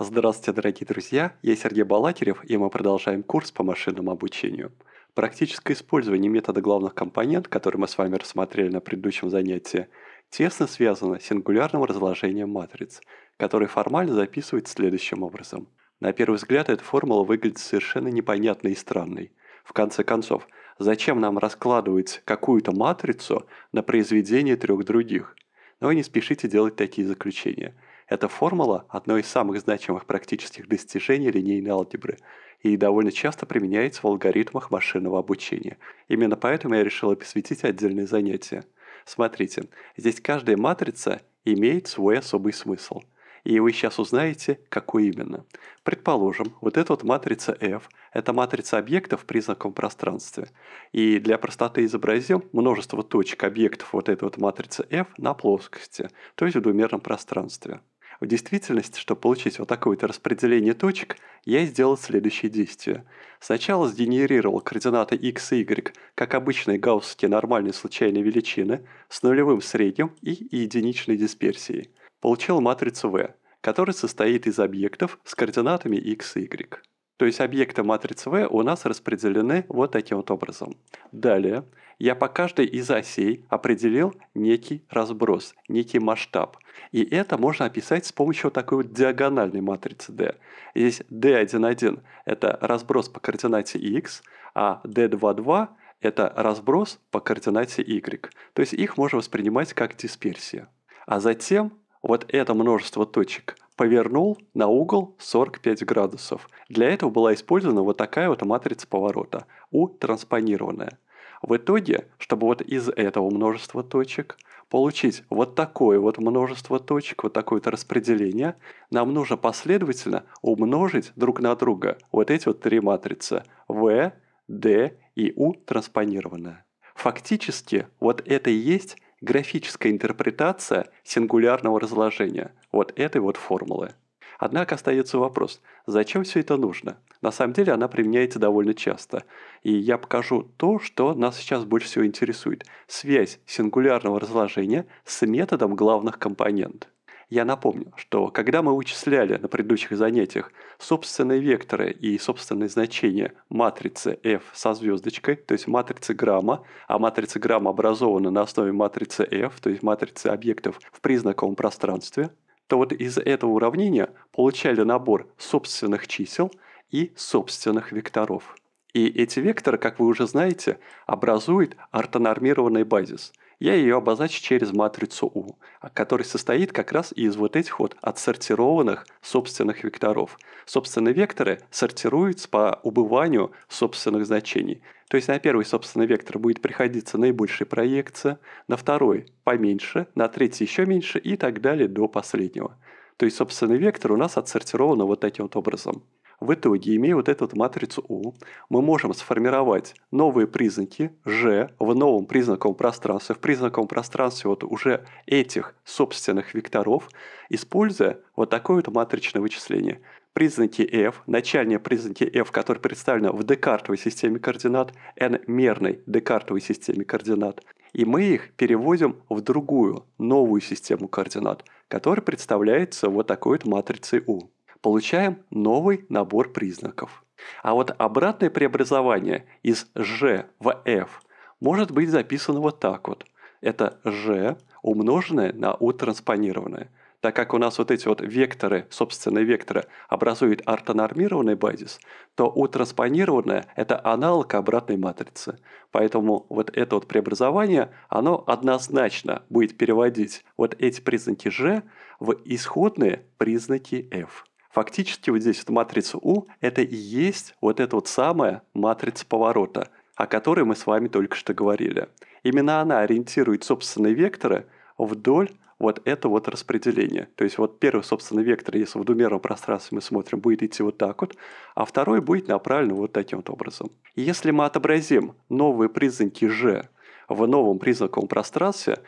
Здравствуйте, дорогие друзья! Я Сергей Балакирев, и мы продолжаем курс по машинному обучению. Практическое использование метода главных компонент, который мы с вами рассмотрели на предыдущем занятии, тесно связано с сингулярным разложением матриц, который формально записывает следующим образом. На первый взгляд эта формула выглядит совершенно непонятной и странной. В конце концов, зачем нам раскладывать какую-то матрицу на произведение трех других? Но вы не спешите делать такие заключения – эта формула – одно из самых значимых практических достижений линейной алгебры и довольно часто применяется в алгоритмах машинного обучения. Именно поэтому я решил посвятить отдельное занятие. Смотрите, здесь каждая матрица имеет свой особый смысл. И вы сейчас узнаете, какую именно. Предположим, вот эта вот матрица F – это матрица объектов в признаковом пространстве. И для простоты изобразим множество точек объектов вот этой вот матрицы F на плоскости, то есть в двумерном пространстве. В действительности, чтобы получить вот такое-то распределение точек, я сделал следующее действие. Сначала сгенерировал координаты x и y, как обычные гауссские нормальные случайные величины, с нулевым средним и единичной дисперсией. Получил матрицу V, которая состоит из объектов с координатами x и y. То есть объекты матрицы V у нас распределены вот таким вот образом. Далее я по каждой из осей определил некий разброс, некий масштаб. И это можно описать с помощью вот такой вот диагональной матрицы D. Здесь D1,1 – это разброс по координате X, а D2,2 – это разброс по координате Y. То есть их можно воспринимать как дисперсия. А затем вот это множество точек повернул на угол 45 градусов. Для этого была использована вот такая вот матрица поворота, U транспонированная. В итоге, чтобы вот из этого множества точек получить вот такое вот множество точек, вот такое вот распределение, нам нужно последовательно умножить друг на друга вот эти вот три матрицы V, D и U транспонированная. Фактически, вот это и есть графическая интерпретация сингулярного разложения вот этой вот формулы. Однако остается вопрос, зачем все это нужно? На самом деле она применяется довольно часто. И я покажу то, что нас сейчас больше всего интересует. Связь сингулярного разложения с методом главных компонент. Я напомню, что когда мы вычисляли на предыдущих занятиях собственные векторы и собственные значения матрицы F со звездочкой, то есть матрицы грамма, а матрица грамма образована на основе матрицы F, то есть матрицы объектов в признаковом пространстве, то вот из этого уравнения получали набор собственных чисел и собственных векторов. И эти векторы, как вы уже знаете, образуют ортонормированный базис – я ее обозначу через матрицу U, которая состоит как раз из вот этих вот отсортированных собственных векторов. Собственные векторы сортируются по убыванию собственных значений. То есть на первый собственный вектор будет приходиться наибольшая проекция, на второй поменьше, на третий еще меньше и так далее до последнего. То есть собственный вектор у нас отсортирован вот таким вот образом. В итоге, имея вот эту вот матрицу U, мы можем сформировать новые признаки G в новом признаковом пространстве, в признаковом пространстве вот уже этих собственных векторов, используя вот такое вот матричное вычисление. Признаки f, начальные признаки f, которые представлены в декартовой системе координат, n-мерной декартовой системе координат, и мы их переводим в другую, новую систему координат, которая представляется вот такой вот матрицей U получаем новый набор признаков. А вот обратное преобразование из Ж в F может быть записано вот так вот. Это Ж умноженное на U транспонированное. Так как у нас вот эти вот векторы, собственно векторы, образуют ортонормированный базис, то U транспонированное – это аналог обратной матрицы. Поэтому вот это вот преобразование, оно однозначно будет переводить вот эти признаки G в исходные признаки F. Фактически вот здесь вот матрица U – это и есть вот эта вот самая матрица поворота, о которой мы с вами только что говорили. Именно она ориентирует собственные векторы вдоль вот это вот распределение. То есть вот первый, собственный вектор, если в двумерном пространстве мы смотрим, будет идти вот так вот, а второй будет направлен вот таким вот образом. Если мы отобразим новые признаки G в новом признаковом пространстве,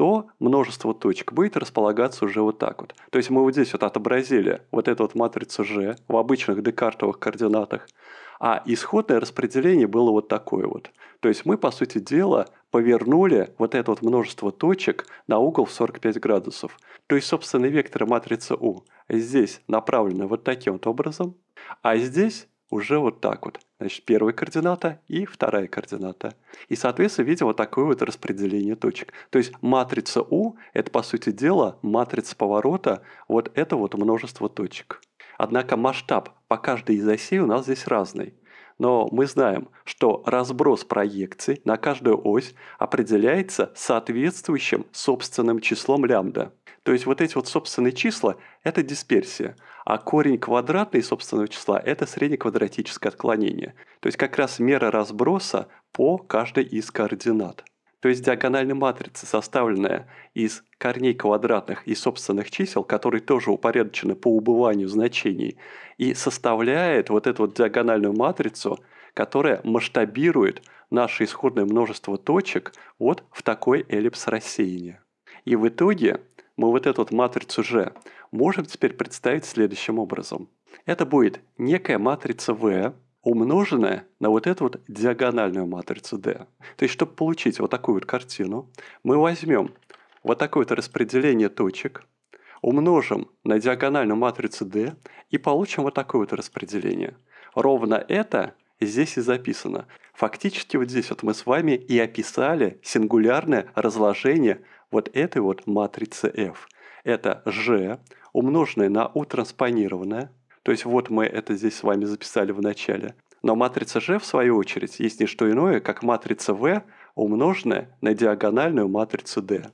то множество точек будет располагаться уже вот так вот. То есть мы вот здесь вот отобразили вот эту вот матрицу G в обычных декартовых координатах, а исходное распределение было вот такое вот. То есть мы, по сути дела, повернули вот это вот множество точек на угол в 45 градусов. То есть, собственно, векторы матрицы U здесь направлены вот таким вот образом, а здесь уже вот так вот. Значит, первая координата и вторая координата. И, соответственно, видим вот такое вот распределение точек. То есть матрица U – это, по сути дела, матрица поворота, вот это вот множество точек. Однако масштаб по каждой из осей у нас здесь разный. Но мы знаем, что разброс проекций на каждую ось определяется соответствующим собственным числом лямбда. То есть вот эти вот собственные числа – это дисперсия – а корень квадратный собственного числа – это среднеквадратическое отклонение. То есть как раз мера разброса по каждой из координат. То есть диагональная матрица, составленная из корней квадратных и собственных чисел, которые тоже упорядочены по убыванию значений, и составляет вот эту вот диагональную матрицу, которая масштабирует наше исходное множество точек вот в такой эллипс рассеяния. И в итоге мы вот эту вот матрицу G можем теперь представить следующим образом. Это будет некая матрица V, умноженная на вот эту вот диагональную матрицу D. То есть, чтобы получить вот такую вот картину, мы возьмем вот такое вот распределение точек, умножим на диагональную матрицу D и получим вот такое вот распределение. Ровно это здесь и записано. Фактически вот здесь вот мы с вами и описали сингулярное разложение вот этой вот матрицы F. Это G, умноженное на U транспонированное, то есть вот мы это здесь с вами записали в начале. Но матрица G, в свою очередь, есть не что иное, как матрица V, умноженная на диагональную матрицу D.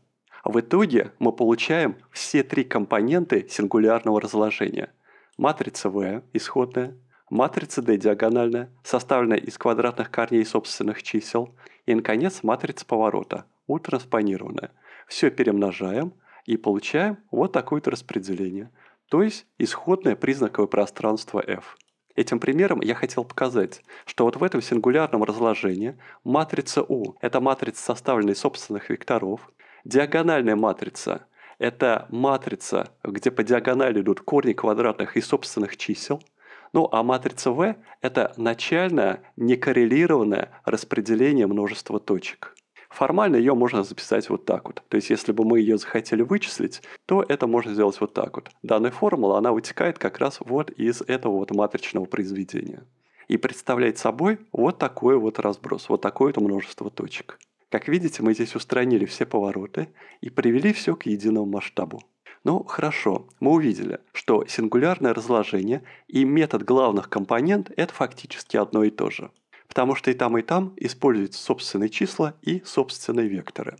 В итоге мы получаем все три компоненты сингулярного разложения. Матрица V исходная, матрица D диагональная, составленная из квадратных корней собственных чисел, и, наконец, матрица поворота, U транспонированная. Все перемножаем и получаем вот такое-то распределение, то есть исходное признаковое пространство F. Этим примером я хотел показать, что вот в этом сингулярном разложении матрица U – это матрица, составленная из собственных векторов, диагональная матрица – это матрица, где по диагонали идут корни квадратных и собственных чисел – ну а матрица В это начальное некоррелированное распределение множества точек. Формально ее можно записать вот так вот. То есть, если бы мы ее захотели вычислить, то это можно сделать вот так вот. Данная формула, она вытекает как раз вот из этого вот матричного произведения. И представляет собой вот такой вот разброс, вот такое вот множество точек. Как видите, мы здесь устранили все повороты и привели все к единому масштабу. Ну хорошо, мы увидели, что сингулярное разложение и метод главных компонент – это фактически одно и то же. Потому что и там, и там используются собственные числа и собственные векторы.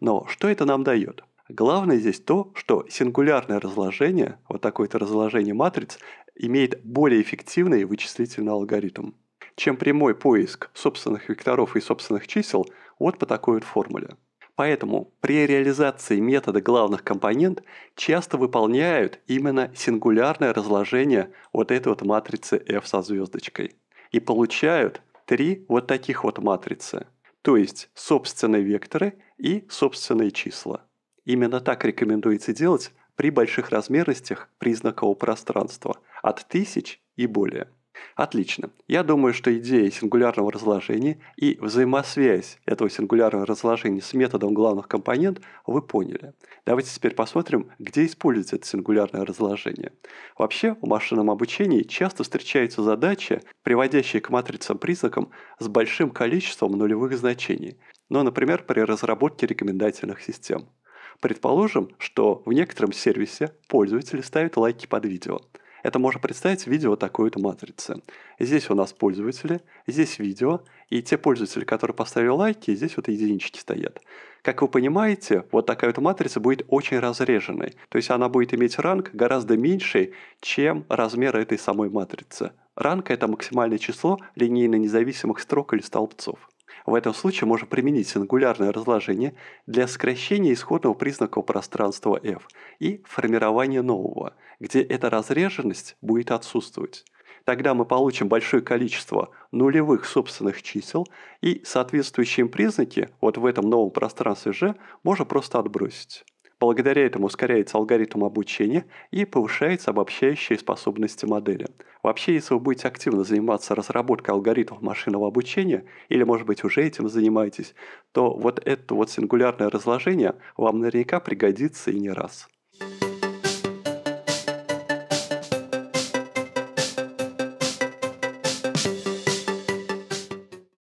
Но что это нам дает? Главное здесь то, что сингулярное разложение, вот такое-то разложение матриц, имеет более эффективный вычислительный алгоритм, чем прямой поиск собственных векторов и собственных чисел вот по такой вот формуле. Поэтому при реализации метода главных компонент часто выполняют именно сингулярное разложение вот этой вот матрицы F со звездочкой. И получают три вот таких вот матрицы, то есть собственные векторы и собственные числа. Именно так рекомендуется делать при больших размерностях признакового пространства от тысяч и более. Отлично. Я думаю, что идея сингулярного разложения и взаимосвязь этого сингулярного разложения с методом главных компонент вы поняли. Давайте теперь посмотрим, где используется это сингулярное разложение. Вообще, в машинном обучении часто встречаются задачи, приводящие к матрицам признакам с большим количеством нулевых значений. Но, ну, например, при разработке рекомендательных систем. Предположим, что в некотором сервисе пользователи ставят лайки под видео – это можно представить в видео такой-то матрицы. Здесь у нас пользователи, здесь видео, и те пользователи, которые поставили лайки, здесь вот единички стоят. Как вы понимаете, вот такая вот матрица будет очень разреженной, то есть она будет иметь ранг гораздо меньше, чем размер этой самой матрицы. Ранг – это максимальное число линейно независимых строк или столбцов. В этом случае можно применить сингулярное разложение для сокращения исходного признака пространства f и формирования нового, где эта разреженность будет отсутствовать. Тогда мы получим большое количество нулевых собственных чисел, и соответствующие им признаки вот в этом новом пространстве G можно просто отбросить. Благодаря этому ускоряется алгоритм обучения и повышается обобщающие способности модели. Вообще, если вы будете активно заниматься разработкой алгоритмов машинного обучения, или, может быть, уже этим занимаетесь, то вот это вот сингулярное разложение вам наверняка пригодится и не раз.